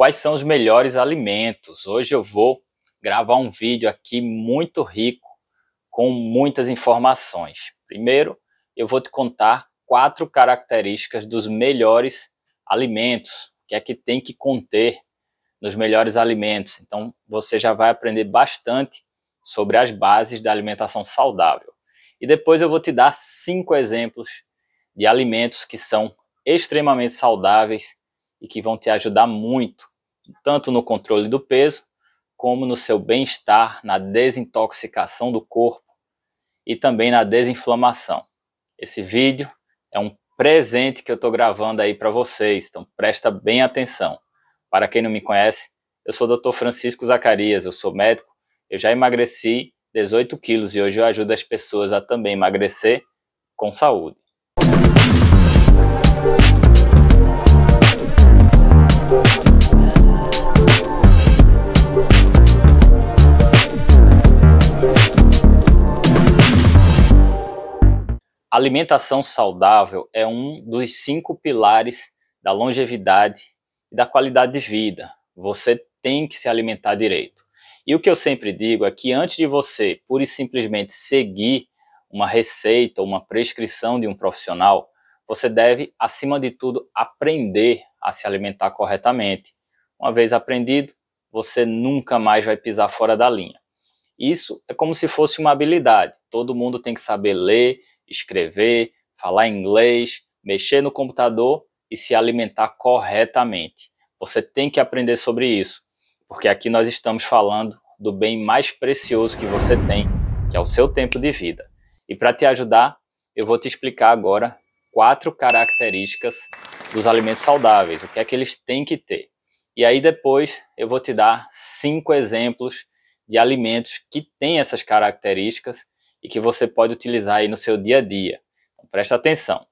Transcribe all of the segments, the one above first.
quais são os melhores alimentos. Hoje eu vou gravar um vídeo aqui muito rico, com muitas informações. Primeiro, eu vou te contar quatro características dos melhores alimentos, que é que tem que conter nos melhores alimentos. Então, você já vai aprender bastante sobre as bases da alimentação saudável. E depois eu vou te dar cinco exemplos de alimentos que são extremamente saudáveis e que vão te ajudar muito tanto no controle do peso, como no seu bem-estar, na desintoxicação do corpo e também na desinflamação. Esse vídeo é um presente que eu estou gravando aí para vocês, então presta bem atenção. Para quem não me conhece, eu sou o Dr. Francisco Zacarias, eu sou médico, eu já emagreci 18 quilos e hoje eu ajudo as pessoas a também emagrecer com saúde. Música alimentação saudável é um dos cinco pilares da longevidade e da qualidade de vida. Você tem que se alimentar direito. E o que eu sempre digo é que antes de você pura e simplesmente seguir uma receita ou uma prescrição de um profissional, você deve, acima de tudo, aprender a se alimentar corretamente. Uma vez aprendido, você nunca mais vai pisar fora da linha. Isso é como se fosse uma habilidade. Todo mundo tem que saber ler escrever, falar inglês, mexer no computador e se alimentar corretamente. Você tem que aprender sobre isso, porque aqui nós estamos falando do bem mais precioso que você tem, que é o seu tempo de vida. E para te ajudar, eu vou te explicar agora quatro características dos alimentos saudáveis, o que é que eles têm que ter. E aí depois eu vou te dar cinco exemplos de alimentos que têm essas características e que você pode utilizar aí no seu dia a dia. Então, presta atenção.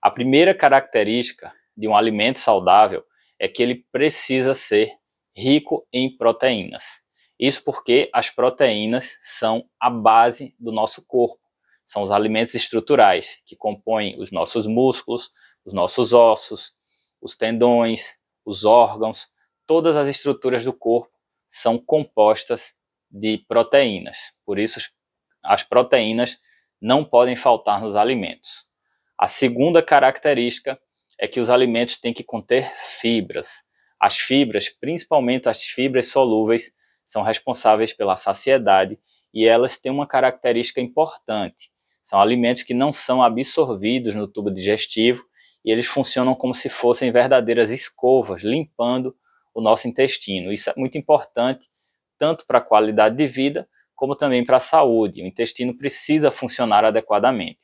A primeira característica de um alimento saudável é que ele precisa ser rico em proteínas. Isso porque as proteínas são a base do nosso corpo, são os alimentos estruturais que compõem os nossos músculos, os nossos ossos, os tendões, os órgãos, todas as estruturas do corpo são compostas de proteínas. Por isso, as proteínas não podem faltar nos alimentos. A segunda característica é que os alimentos têm que conter fibras. As fibras, principalmente as fibras solúveis, são responsáveis pela saciedade e elas têm uma característica importante. São alimentos que não são absorvidos no tubo digestivo e eles funcionam como se fossem verdadeiras escovas, limpando o nosso intestino. Isso é muito importante tanto para a qualidade de vida como também para a saúde. O intestino precisa funcionar adequadamente.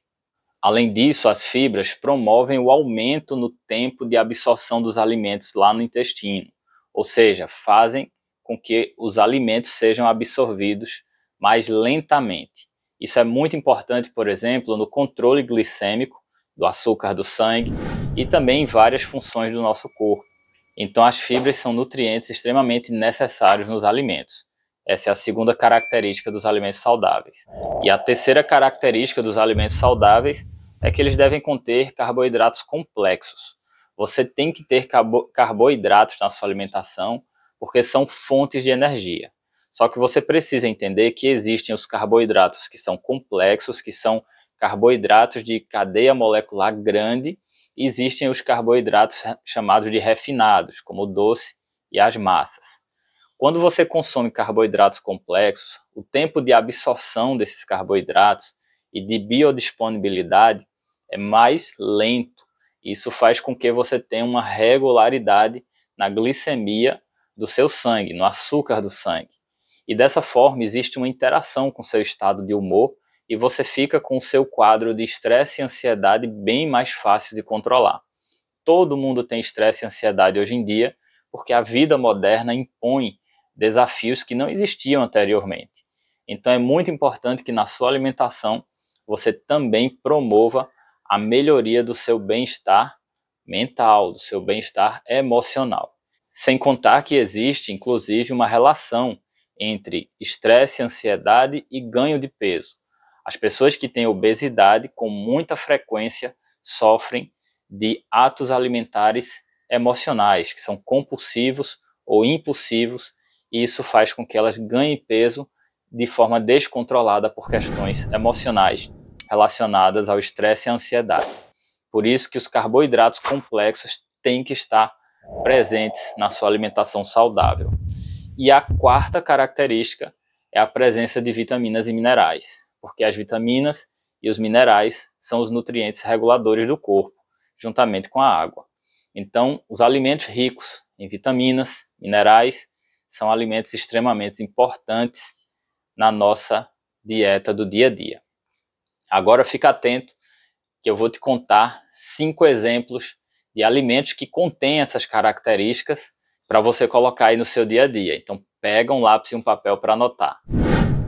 Além disso, as fibras promovem o aumento no tempo de absorção dos alimentos lá no intestino, ou seja, fazem com que os alimentos sejam absorvidos mais lentamente. Isso é muito importante, por exemplo, no controle glicêmico do açúcar do sangue e também em várias funções do nosso corpo. Então, as fibras são nutrientes extremamente necessários nos alimentos. Essa é a segunda característica dos alimentos saudáveis. E a terceira característica dos alimentos saudáveis é que eles devem conter carboidratos complexos. Você tem que ter carboidratos na sua alimentação porque são fontes de energia. Só que você precisa entender que existem os carboidratos que são complexos, que são carboidratos de cadeia molecular grande, e existem os carboidratos chamados de refinados, como o doce e as massas. Quando você consome carboidratos complexos, o tempo de absorção desses carboidratos e de biodisponibilidade é mais lento. Isso faz com que você tenha uma regularidade na glicemia do seu sangue, no açúcar do sangue. E dessa forma existe uma interação com seu estado de humor e você fica com o seu quadro de estresse e ansiedade bem mais fácil de controlar. Todo mundo tem estresse e ansiedade hoje em dia, porque a vida moderna impõe desafios que não existiam anteriormente. Então é muito importante que na sua alimentação você também promova a melhoria do seu bem-estar mental, do seu bem-estar emocional. Sem contar que existe, inclusive, uma relação entre estresse, ansiedade e ganho de peso. As pessoas que têm obesidade, com muita frequência, sofrem de atos alimentares emocionais, que são compulsivos ou impulsivos, e isso faz com que elas ganhem peso de forma descontrolada por questões emocionais relacionadas ao estresse e à ansiedade. Por isso que os carboidratos complexos têm que estar presentes na sua alimentação saudável. E a quarta característica é a presença de vitaminas e minerais, porque as vitaminas e os minerais são os nutrientes reguladores do corpo, juntamente com a água. Então, os alimentos ricos em vitaminas, minerais são alimentos extremamente importantes na nossa dieta do dia a dia. Agora fica atento que eu vou te contar cinco exemplos de alimentos que contêm essas características para você colocar aí no seu dia a dia. Então pega um lápis e um papel para anotar.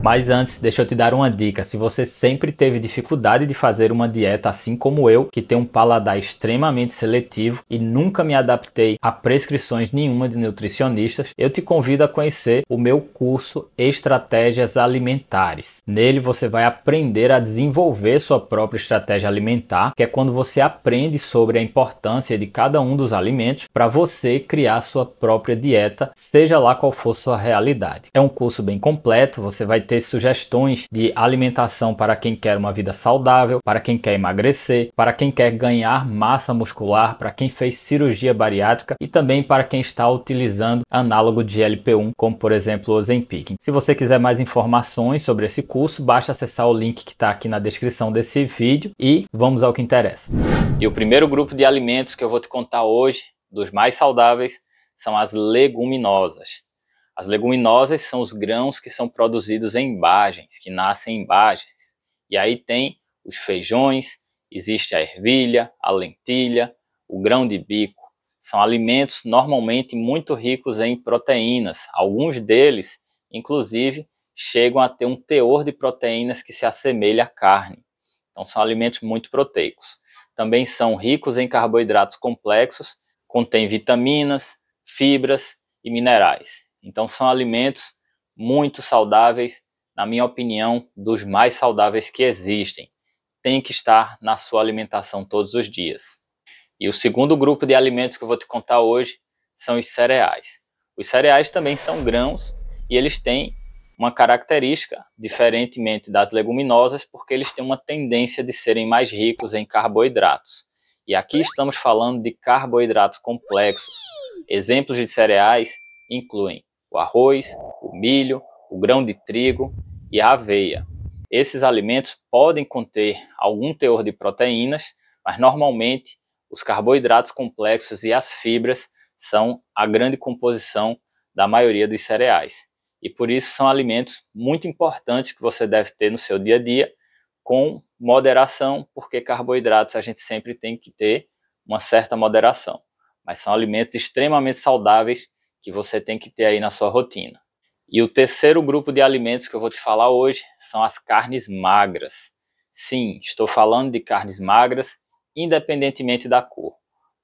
Mas antes, deixa eu te dar uma dica. Se você sempre teve dificuldade de fazer uma dieta assim como eu, que tem um paladar extremamente seletivo e nunca me adaptei a prescrições nenhuma de nutricionistas, eu te convido a conhecer o meu curso Estratégias Alimentares. Nele você vai aprender a desenvolver sua própria estratégia alimentar, que é quando você aprende sobre a importância de cada um dos alimentos para você criar sua própria dieta, seja lá qual for sua realidade. É um curso bem completo, você vai ter sugestões de alimentação para quem quer uma vida saudável, para quem quer emagrecer, para quem quer ganhar massa muscular, para quem fez cirurgia bariátrica e também para quem está utilizando análogo de LP1, como por exemplo o Ozempic. Se você quiser mais informações sobre esse curso, basta acessar o link que está aqui na descrição desse vídeo e vamos ao que interessa. E o primeiro grupo de alimentos que eu vou te contar hoje, dos mais saudáveis, são as leguminosas. As leguminosas são os grãos que são produzidos em bagens, que nascem em bagens. E aí tem os feijões, existe a ervilha, a lentilha, o grão de bico. São alimentos normalmente muito ricos em proteínas. Alguns deles, inclusive, chegam a ter um teor de proteínas que se assemelha à carne. Então são alimentos muito proteicos. Também são ricos em carboidratos complexos, contém vitaminas, fibras e minerais. Então são alimentos muito saudáveis, na minha opinião, dos mais saudáveis que existem. Tem que estar na sua alimentação todos os dias. E o segundo grupo de alimentos que eu vou te contar hoje são os cereais. Os cereais também são grãos e eles têm uma característica, diferentemente das leguminosas, porque eles têm uma tendência de serem mais ricos em carboidratos. E aqui estamos falando de carboidratos complexos. Exemplos de cereais incluem o arroz, o milho, o grão de trigo e a aveia. Esses alimentos podem conter algum teor de proteínas, mas normalmente os carboidratos complexos e as fibras são a grande composição da maioria dos cereais. E por isso são alimentos muito importantes que você deve ter no seu dia a dia, com moderação, porque carboidratos a gente sempre tem que ter uma certa moderação. Mas são alimentos extremamente saudáveis que você tem que ter aí na sua rotina. E o terceiro grupo de alimentos que eu vou te falar hoje são as carnes magras. Sim, estou falando de carnes magras, independentemente da cor.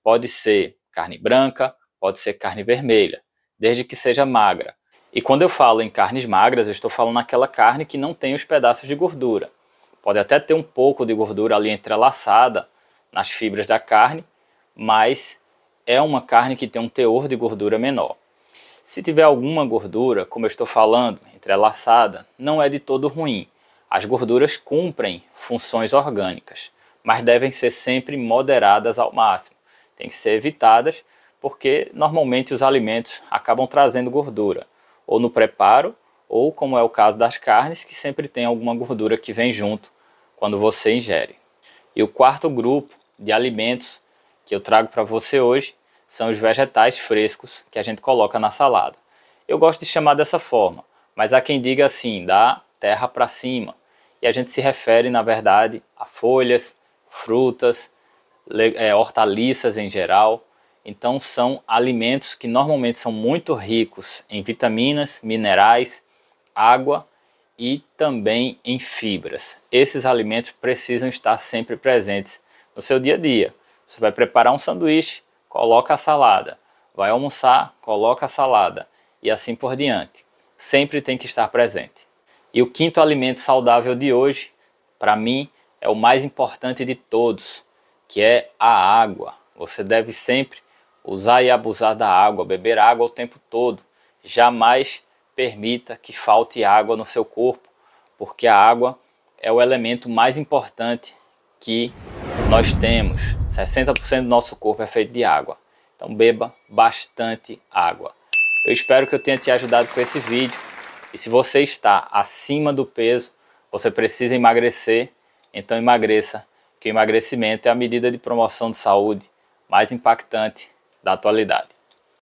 Pode ser carne branca, pode ser carne vermelha, desde que seja magra. E quando eu falo em carnes magras, eu estou falando naquela carne que não tem os pedaços de gordura. Pode até ter um pouco de gordura ali entrelaçada nas fibras da carne, mas é uma carne que tem um teor de gordura menor. Se tiver alguma gordura, como eu estou falando, entrelaçada, não é de todo ruim. As gorduras cumprem funções orgânicas, mas devem ser sempre moderadas ao máximo. Tem que ser evitadas porque normalmente os alimentos acabam trazendo gordura, ou no preparo, ou como é o caso das carnes, que sempre tem alguma gordura que vem junto quando você ingere. E o quarto grupo de alimentos que eu trago para você hoje são os vegetais frescos que a gente coloca na salada. Eu gosto de chamar dessa forma, mas há quem diga assim, da terra para cima. E a gente se refere, na verdade, a folhas, frutas, é, hortaliças em geral. Então, são alimentos que normalmente são muito ricos em vitaminas, minerais, água e também em fibras. Esses alimentos precisam estar sempre presentes no seu dia a dia. Você vai preparar um sanduíche, coloca a salada. Vai almoçar, coloca a salada. E assim por diante. Sempre tem que estar presente. E o quinto alimento saudável de hoje, para mim, é o mais importante de todos, que é a água. Você deve sempre usar e abusar da água, beber água o tempo todo. Jamais permita que falte água no seu corpo, porque a água é o elemento mais importante que nós temos 60% do nosso corpo é feito de água. Então beba bastante água. Eu espero que eu tenha te ajudado com esse vídeo. E se você está acima do peso, você precisa emagrecer, então emagreça, que o emagrecimento é a medida de promoção de saúde mais impactante da atualidade.